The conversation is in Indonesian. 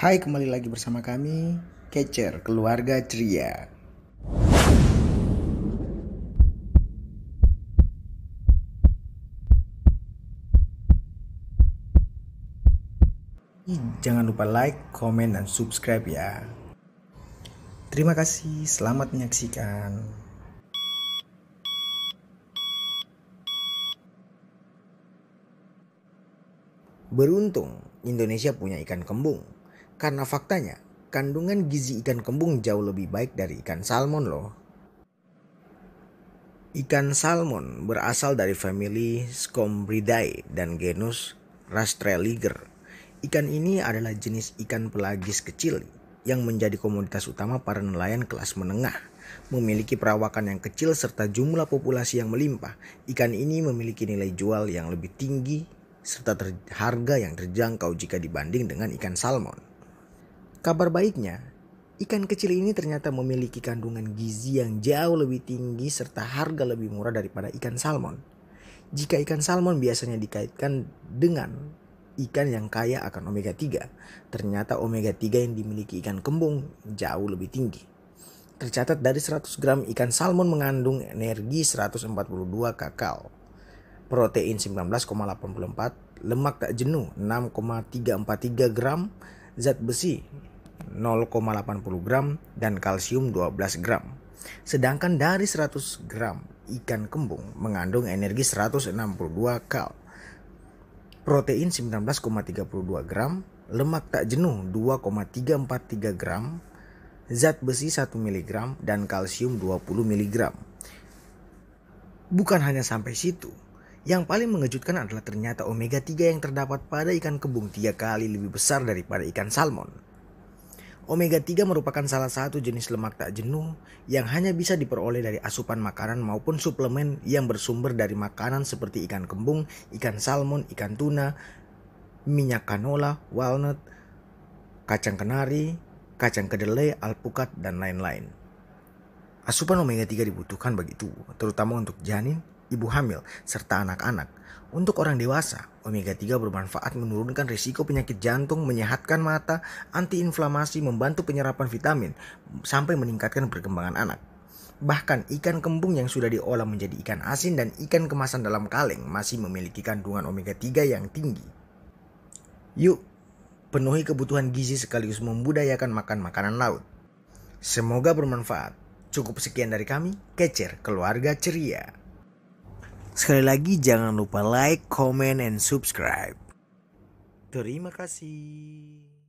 Hai, kembali lagi bersama kami, Catcher Keluarga Ceria. Jangan lupa like, komen, dan subscribe ya. Terima kasih, selamat menyaksikan. Beruntung, Indonesia punya ikan kembung karena faktanya, kandungan gizi ikan kembung jauh lebih baik dari ikan salmon loh. Ikan salmon berasal dari family Scombridae dan genus Rastreliger. Ikan ini adalah jenis ikan pelagis kecil yang menjadi komoditas utama para nelayan kelas menengah. Memiliki perawakan yang kecil serta jumlah populasi yang melimpah, ikan ini memiliki nilai jual yang lebih tinggi serta harga yang terjangkau jika dibanding dengan ikan salmon. Kabar baiknya, ikan kecil ini ternyata memiliki kandungan gizi yang jauh lebih tinggi serta harga lebih murah daripada ikan salmon. Jika ikan salmon biasanya dikaitkan dengan ikan yang kaya akan omega 3, ternyata omega 3 yang dimiliki ikan kembung jauh lebih tinggi. Tercatat dari 100 gram ikan salmon mengandung energi 142 kakao, protein 19,84, lemak tak jenuh 6,343 gram, zat besi 0,80 gram dan kalsium 12 gram. Sedangkan dari 100 gram ikan kembung mengandung energi 162 kal, protein 19,32 gram, lemak tak jenuh 2,343 gram, zat besi 1 mg dan kalsium 20 mg. Bukan hanya sampai situ, yang paling mengejutkan adalah ternyata omega 3 yang terdapat pada ikan kebung tiga kali lebih besar daripada ikan salmon. Omega 3 merupakan salah satu jenis lemak tak jenuh yang hanya bisa diperoleh dari asupan makanan maupun suplemen yang bersumber dari makanan seperti ikan kembung, ikan salmon, ikan tuna, minyak canola, walnut, kacang kenari, kacang kedelai, alpukat, dan lain-lain. Asupan omega 3 dibutuhkan bagi tubuh, terutama untuk janin, ibu hamil, serta anak-anak. Untuk orang dewasa, omega 3 bermanfaat menurunkan risiko penyakit jantung, menyehatkan mata, antiinflamasi, membantu penyerapan vitamin, sampai meningkatkan perkembangan anak. Bahkan ikan kembung yang sudah diolah menjadi ikan asin dan ikan kemasan dalam kaleng masih memiliki kandungan omega 3 yang tinggi. Yuk, penuhi kebutuhan gizi sekaligus membudayakan makan makanan laut. Semoga bermanfaat. Cukup sekian dari kami, Kecer Keluarga Ceria. Sekali lagi jangan lupa like, comment, and subscribe. Terima kasih.